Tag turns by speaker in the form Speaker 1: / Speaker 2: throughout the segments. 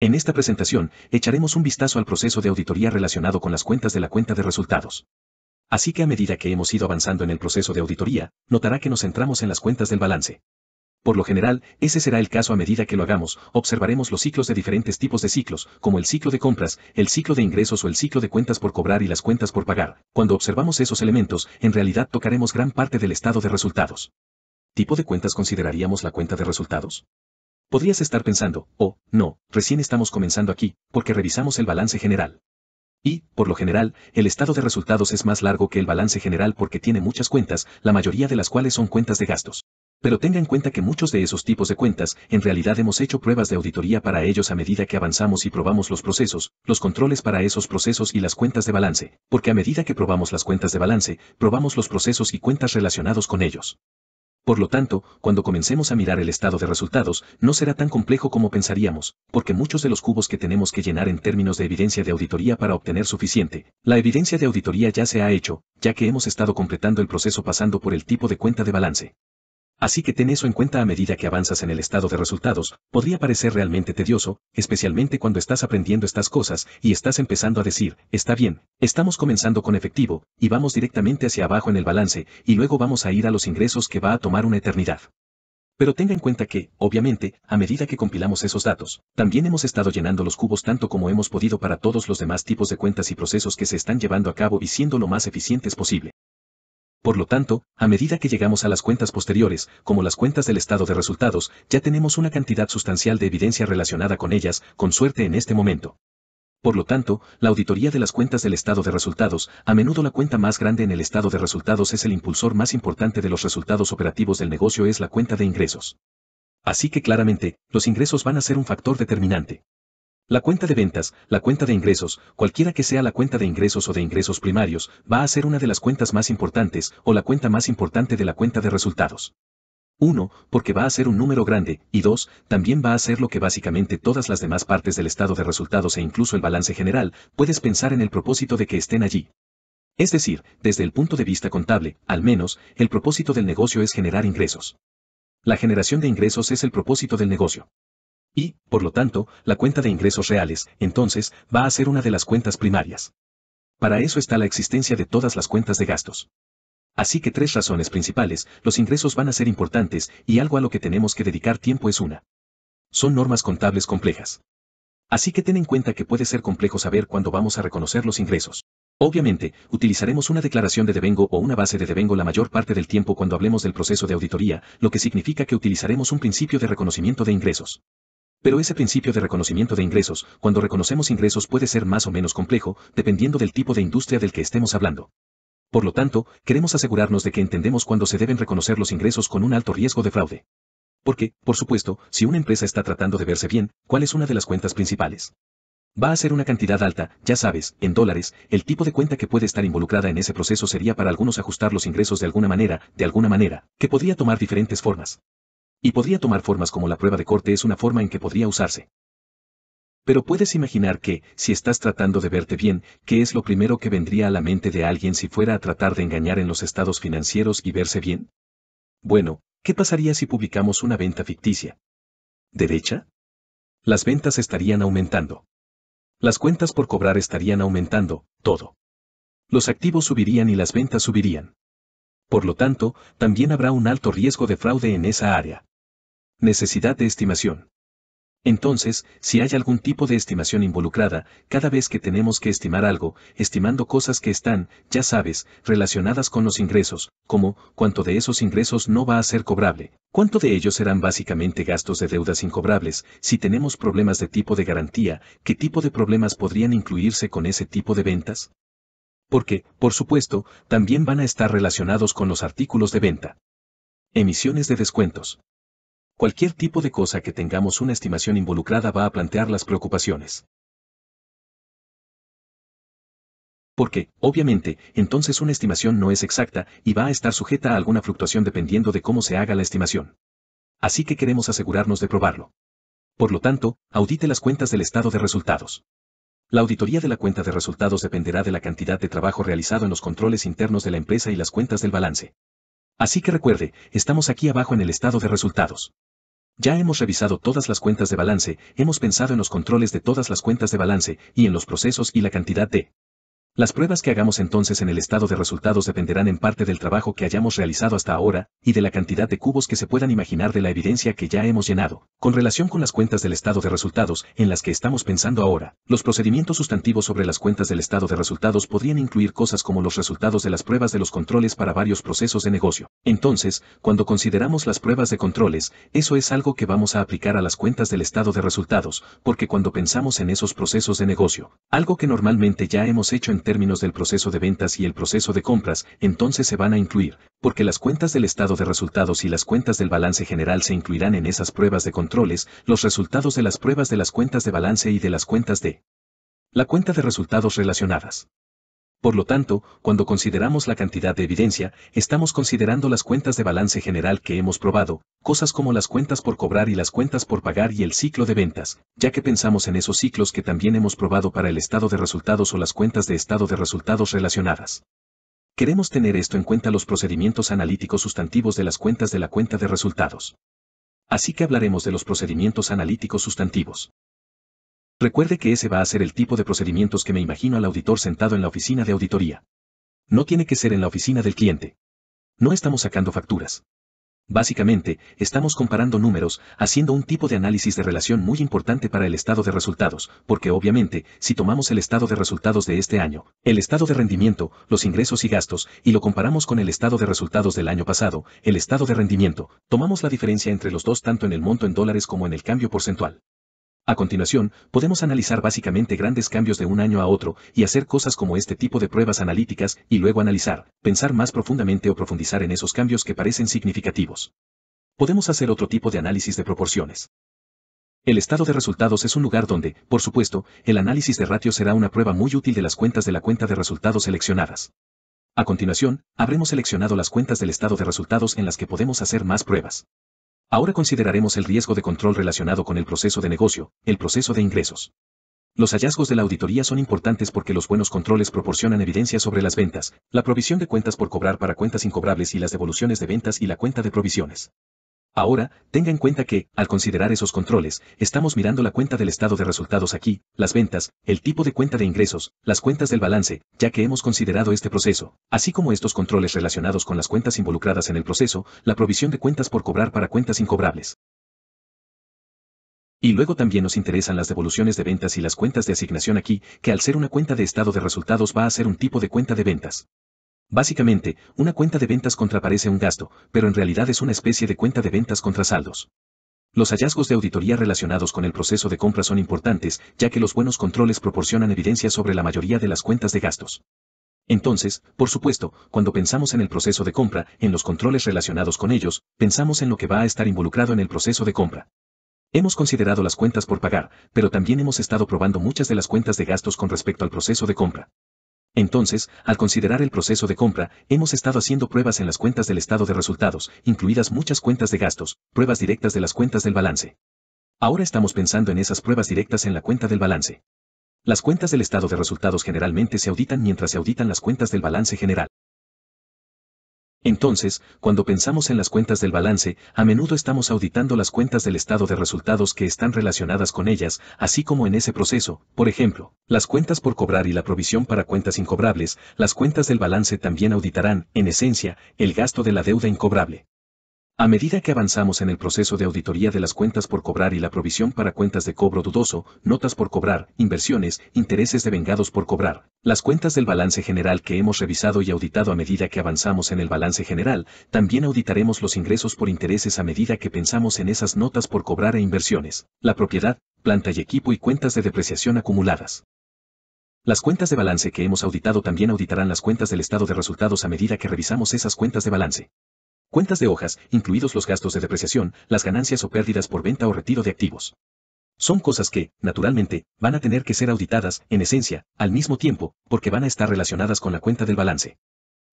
Speaker 1: En esta presentación, echaremos un vistazo al proceso de auditoría relacionado con las cuentas de la cuenta de resultados. Así que a medida que hemos ido avanzando en el proceso de auditoría, notará que nos centramos en las cuentas del balance. Por lo general, ese será el caso a medida que lo hagamos, observaremos los ciclos de diferentes tipos de ciclos, como el ciclo de compras, el ciclo de ingresos o el ciclo de cuentas por cobrar y las cuentas por pagar. Cuando observamos esos elementos, en realidad tocaremos gran parte del estado de resultados. ¿Tipo de cuentas consideraríamos la cuenta de resultados? Podrías estar pensando, oh, no, recién estamos comenzando aquí, porque revisamos el balance general. Y, por lo general, el estado de resultados es más largo que el balance general porque tiene muchas cuentas, la mayoría de las cuales son cuentas de gastos. Pero tenga en cuenta que muchos de esos tipos de cuentas, en realidad hemos hecho pruebas de auditoría para ellos a medida que avanzamos y probamos los procesos, los controles para esos procesos y las cuentas de balance, porque a medida que probamos las cuentas de balance, probamos los procesos y cuentas relacionados con ellos. Por lo tanto, cuando comencemos a mirar el estado de resultados, no será tan complejo como pensaríamos, porque muchos de los cubos que tenemos que llenar en términos de evidencia de auditoría para obtener suficiente, la evidencia de auditoría ya se ha hecho, ya que hemos estado completando el proceso pasando por el tipo de cuenta de balance. Así que ten eso en cuenta a medida que avanzas en el estado de resultados, podría parecer realmente tedioso, especialmente cuando estás aprendiendo estas cosas y estás empezando a decir, está bien, estamos comenzando con efectivo, y vamos directamente hacia abajo en el balance, y luego vamos a ir a los ingresos que va a tomar una eternidad. Pero tenga en cuenta que, obviamente, a medida que compilamos esos datos, también hemos estado llenando los cubos tanto como hemos podido para todos los demás tipos de cuentas y procesos que se están llevando a cabo y siendo lo más eficientes posible. Por lo tanto, a medida que llegamos a las cuentas posteriores, como las cuentas del estado de resultados, ya tenemos una cantidad sustancial de evidencia relacionada con ellas, con suerte en este momento. Por lo tanto, la auditoría de las cuentas del estado de resultados, a menudo la cuenta más grande en el estado de resultados es el impulsor más importante de los resultados operativos del negocio es la cuenta de ingresos. Así que claramente, los ingresos van a ser un factor determinante. La cuenta de ventas, la cuenta de ingresos, cualquiera que sea la cuenta de ingresos o de ingresos primarios, va a ser una de las cuentas más importantes o la cuenta más importante de la cuenta de resultados. Uno, porque va a ser un número grande, y dos, también va a ser lo que básicamente todas las demás partes del estado de resultados e incluso el balance general, puedes pensar en el propósito de que estén allí. Es decir, desde el punto de vista contable, al menos, el propósito del negocio es generar ingresos. La generación de ingresos es el propósito del negocio y, por lo tanto, la cuenta de ingresos reales, entonces, va a ser una de las cuentas primarias. Para eso está la existencia de todas las cuentas de gastos. Así que tres razones principales, los ingresos van a ser importantes y algo a lo que tenemos que dedicar tiempo es una. Son normas contables complejas. Así que ten en cuenta que puede ser complejo saber cuándo vamos a reconocer los ingresos. Obviamente, utilizaremos una declaración de devengo o una base de devengo la mayor parte del tiempo cuando hablemos del proceso de auditoría, lo que significa que utilizaremos un principio de reconocimiento de ingresos. Pero ese principio de reconocimiento de ingresos, cuando reconocemos ingresos puede ser más o menos complejo, dependiendo del tipo de industria del que estemos hablando. Por lo tanto, queremos asegurarnos de que entendemos cuándo se deben reconocer los ingresos con un alto riesgo de fraude. Porque, por supuesto, si una empresa está tratando de verse bien, ¿cuál es una de las cuentas principales? Va a ser una cantidad alta, ya sabes, en dólares, el tipo de cuenta que puede estar involucrada en ese proceso sería para algunos ajustar los ingresos de alguna manera, de alguna manera, que podría tomar diferentes formas. Y podría tomar formas como la prueba de corte es una forma en que podría usarse. Pero puedes imaginar que, si estás tratando de verte bien, ¿qué es lo primero que vendría a la mente de alguien si fuera a tratar de engañar en los estados financieros y verse bien? Bueno, ¿qué pasaría si publicamos una venta ficticia? ¿Derecha? Las ventas estarían aumentando. Las cuentas por cobrar estarían aumentando, todo. Los activos subirían y las ventas subirían. Por lo tanto, también habrá un alto riesgo de fraude en esa área. Necesidad de estimación. Entonces, si hay algún tipo de estimación involucrada, cada vez que tenemos que estimar algo, estimando cosas que están, ya sabes, relacionadas con los ingresos, como cuánto de esos ingresos no va a ser cobrable, cuánto de ellos serán básicamente gastos de deudas incobrables, si tenemos problemas de tipo de garantía, qué tipo de problemas podrían incluirse con ese tipo de ventas. Porque, por supuesto, también van a estar relacionados con los artículos de venta. Emisiones de descuentos cualquier tipo de cosa que tengamos una estimación involucrada va a plantear las preocupaciones. Porque, obviamente, entonces una estimación no es exacta y va a estar sujeta a alguna fluctuación dependiendo de cómo se haga la estimación. Así que queremos asegurarnos de probarlo. Por lo tanto, audite las cuentas del estado de resultados. La auditoría de la cuenta de resultados dependerá de la cantidad de trabajo realizado en los controles internos de la empresa y las cuentas del balance. Así que recuerde, estamos aquí abajo en el estado de resultados. Ya hemos revisado todas las cuentas de balance, hemos pensado en los controles de todas las cuentas de balance y en los procesos y la cantidad de las pruebas que hagamos entonces en el estado de resultados dependerán en parte del trabajo que hayamos realizado hasta ahora, y de la cantidad de cubos que se puedan imaginar de la evidencia que ya hemos llenado. Con relación con las cuentas del estado de resultados, en las que estamos pensando ahora, los procedimientos sustantivos sobre las cuentas del estado de resultados podrían incluir cosas como los resultados de las pruebas de los controles para varios procesos de negocio. Entonces, cuando consideramos las pruebas de controles, eso es algo que vamos a aplicar a las cuentas del estado de resultados, porque cuando pensamos en esos procesos de negocio, algo que normalmente ya hemos hecho en términos del proceso de ventas y el proceso de compras, entonces se van a incluir, porque las cuentas del estado de resultados y las cuentas del balance general se incluirán en esas pruebas de controles, los resultados de las pruebas de las cuentas de balance y de las cuentas de la cuenta de resultados relacionadas. Por lo tanto, cuando consideramos la cantidad de evidencia, estamos considerando las cuentas de balance general que hemos probado, cosas como las cuentas por cobrar y las cuentas por pagar y el ciclo de ventas, ya que pensamos en esos ciclos que también hemos probado para el estado de resultados o las cuentas de estado de resultados relacionadas. Queremos tener esto en cuenta los procedimientos analíticos sustantivos de las cuentas de la cuenta de resultados. Así que hablaremos de los procedimientos analíticos sustantivos. Recuerde que ese va a ser el tipo de procedimientos que me imagino al auditor sentado en la oficina de auditoría. No tiene que ser en la oficina del cliente. No estamos sacando facturas. Básicamente, estamos comparando números, haciendo un tipo de análisis de relación muy importante para el estado de resultados, porque obviamente, si tomamos el estado de resultados de este año, el estado de rendimiento, los ingresos y gastos, y lo comparamos con el estado de resultados del año pasado, el estado de rendimiento, tomamos la diferencia entre los dos tanto en el monto en dólares como en el cambio porcentual. A continuación, podemos analizar básicamente grandes cambios de un año a otro y hacer cosas como este tipo de pruebas analíticas y luego analizar, pensar más profundamente o profundizar en esos cambios que parecen significativos. Podemos hacer otro tipo de análisis de proporciones. El estado de resultados es un lugar donde, por supuesto, el análisis de ratio será una prueba muy útil de las cuentas de la cuenta de resultados seleccionadas. A continuación, habremos seleccionado las cuentas del estado de resultados en las que podemos hacer más pruebas. Ahora consideraremos el riesgo de control relacionado con el proceso de negocio, el proceso de ingresos. Los hallazgos de la auditoría son importantes porque los buenos controles proporcionan evidencia sobre las ventas, la provisión de cuentas por cobrar para cuentas incobrables y las devoluciones de ventas y la cuenta de provisiones. Ahora, tenga en cuenta que, al considerar esos controles, estamos mirando la cuenta del estado de resultados aquí, las ventas, el tipo de cuenta de ingresos, las cuentas del balance, ya que hemos considerado este proceso, así como estos controles relacionados con las cuentas involucradas en el proceso, la provisión de cuentas por cobrar para cuentas incobrables. Y luego también nos interesan las devoluciones de ventas y las cuentas de asignación aquí, que al ser una cuenta de estado de resultados va a ser un tipo de cuenta de ventas. Básicamente, una cuenta de ventas contraparece un gasto, pero en realidad es una especie de cuenta de ventas contra saldos. Los hallazgos de auditoría relacionados con el proceso de compra son importantes, ya que los buenos controles proporcionan evidencia sobre la mayoría de las cuentas de gastos. Entonces, por supuesto, cuando pensamos en el proceso de compra, en los controles relacionados con ellos, pensamos en lo que va a estar involucrado en el proceso de compra. Hemos considerado las cuentas por pagar, pero también hemos estado probando muchas de las cuentas de gastos con respecto al proceso de compra. Entonces, al considerar el proceso de compra, hemos estado haciendo pruebas en las cuentas del estado de resultados, incluidas muchas cuentas de gastos, pruebas directas de las cuentas del balance. Ahora estamos pensando en esas pruebas directas en la cuenta del balance. Las cuentas del estado de resultados generalmente se auditan mientras se auditan las cuentas del balance general. Entonces, cuando pensamos en las cuentas del balance, a menudo estamos auditando las cuentas del estado de resultados que están relacionadas con ellas, así como en ese proceso, por ejemplo, las cuentas por cobrar y la provisión para cuentas incobrables, las cuentas del balance también auditarán, en esencia, el gasto de la deuda incobrable. A medida que avanzamos en el proceso de auditoría de las cuentas por cobrar y la provisión para cuentas de cobro dudoso, notas por cobrar, inversiones, intereses devengados por cobrar, las cuentas del balance general que hemos revisado y auditado a medida que avanzamos en el balance general, también auditaremos los ingresos por intereses a medida que pensamos en esas notas por cobrar e inversiones, la propiedad, planta y equipo y cuentas de depreciación acumuladas. Las cuentas de balance que hemos auditado también auditarán las cuentas del estado de resultados a medida que revisamos esas cuentas de balance. Cuentas de hojas, incluidos los gastos de depreciación, las ganancias o pérdidas por venta o retiro de activos. Son cosas que, naturalmente, van a tener que ser auditadas, en esencia, al mismo tiempo, porque van a estar relacionadas con la cuenta del balance.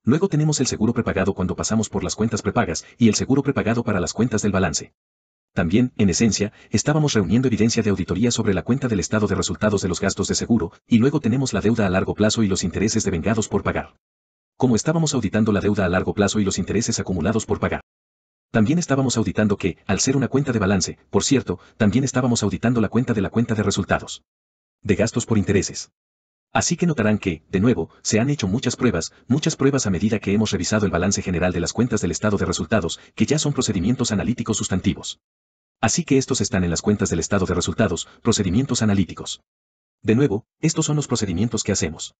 Speaker 1: Luego tenemos el seguro prepagado cuando pasamos por las cuentas prepagas y el seguro prepagado para las cuentas del balance. También, en esencia, estábamos reuniendo evidencia de auditoría sobre la cuenta del estado de resultados de los gastos de seguro, y luego tenemos la deuda a largo plazo y los intereses de vengados por pagar como estábamos auditando la deuda a largo plazo y los intereses acumulados por pagar. También estábamos auditando que, al ser una cuenta de balance, por cierto, también estábamos auditando la cuenta de la cuenta de resultados. De gastos por intereses. Así que notarán que, de nuevo, se han hecho muchas pruebas, muchas pruebas a medida que hemos revisado el balance general de las cuentas del estado de resultados, que ya son procedimientos analíticos sustantivos. Así que estos están en las cuentas del estado de resultados, procedimientos analíticos. De nuevo, estos son los procedimientos que hacemos.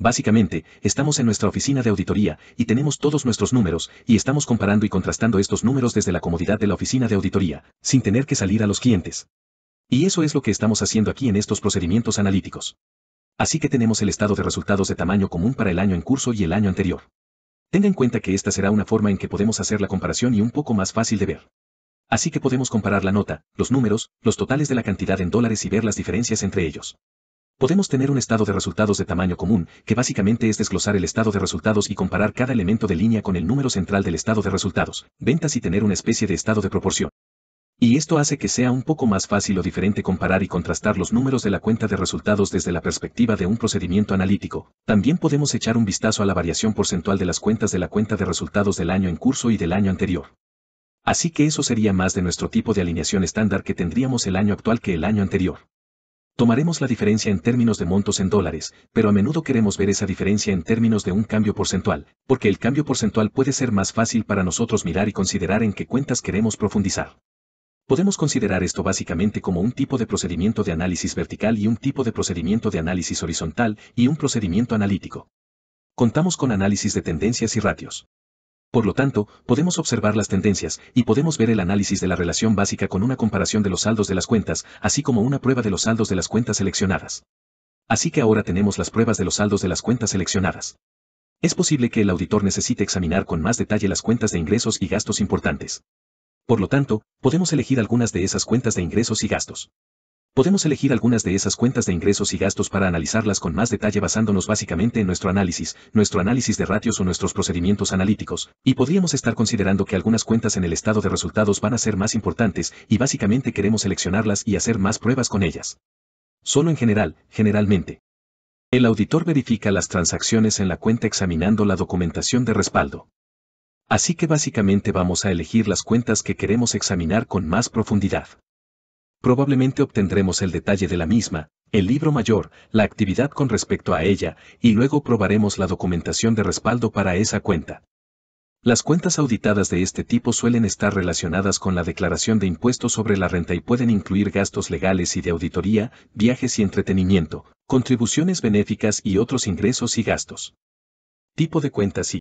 Speaker 1: Básicamente, estamos en nuestra oficina de auditoría y tenemos todos nuestros números y estamos comparando y contrastando estos números desde la comodidad de la oficina de auditoría, sin tener que salir a los clientes. Y eso es lo que estamos haciendo aquí en estos procedimientos analíticos. Así que tenemos el estado de resultados de tamaño común para el año en curso y el año anterior. Tenga en cuenta que esta será una forma en que podemos hacer la comparación y un poco más fácil de ver. Así que podemos comparar la nota, los números, los totales de la cantidad en dólares y ver las diferencias entre ellos. Podemos tener un estado de resultados de tamaño común, que básicamente es desglosar el estado de resultados y comparar cada elemento de línea con el número central del estado de resultados, ventas y tener una especie de estado de proporción. Y esto hace que sea un poco más fácil o diferente comparar y contrastar los números de la cuenta de resultados desde la perspectiva de un procedimiento analítico. También podemos echar un vistazo a la variación porcentual de las cuentas de la cuenta de resultados del año en curso y del año anterior. Así que eso sería más de nuestro tipo de alineación estándar que tendríamos el año actual que el año anterior. Tomaremos la diferencia en términos de montos en dólares, pero a menudo queremos ver esa diferencia en términos de un cambio porcentual, porque el cambio porcentual puede ser más fácil para nosotros mirar y considerar en qué cuentas queremos profundizar. Podemos considerar esto básicamente como un tipo de procedimiento de análisis vertical y un tipo de procedimiento de análisis horizontal y un procedimiento analítico. Contamos con análisis de tendencias y ratios. Por lo tanto, podemos observar las tendencias y podemos ver el análisis de la relación básica con una comparación de los saldos de las cuentas, así como una prueba de los saldos de las cuentas seleccionadas. Así que ahora tenemos las pruebas de los saldos de las cuentas seleccionadas. Es posible que el auditor necesite examinar con más detalle las cuentas de ingresos y gastos importantes. Por lo tanto, podemos elegir algunas de esas cuentas de ingresos y gastos. Podemos elegir algunas de esas cuentas de ingresos y gastos para analizarlas con más detalle basándonos básicamente en nuestro análisis, nuestro análisis de ratios o nuestros procedimientos analíticos, y podríamos estar considerando que algunas cuentas en el estado de resultados van a ser más importantes y básicamente queremos seleccionarlas y hacer más pruebas con ellas. Solo en general, generalmente. El auditor verifica las transacciones en la cuenta examinando la documentación de respaldo. Así que básicamente vamos a elegir las cuentas que queremos examinar con más profundidad probablemente obtendremos el detalle de la misma, el libro mayor, la actividad con respecto a ella, y luego probaremos la documentación de respaldo para esa cuenta. Las cuentas auditadas de este tipo suelen estar relacionadas con la declaración de impuestos sobre la renta y pueden incluir gastos legales y de auditoría, viajes y entretenimiento, contribuciones benéficas y otros ingresos y gastos. Tipo de cuentas y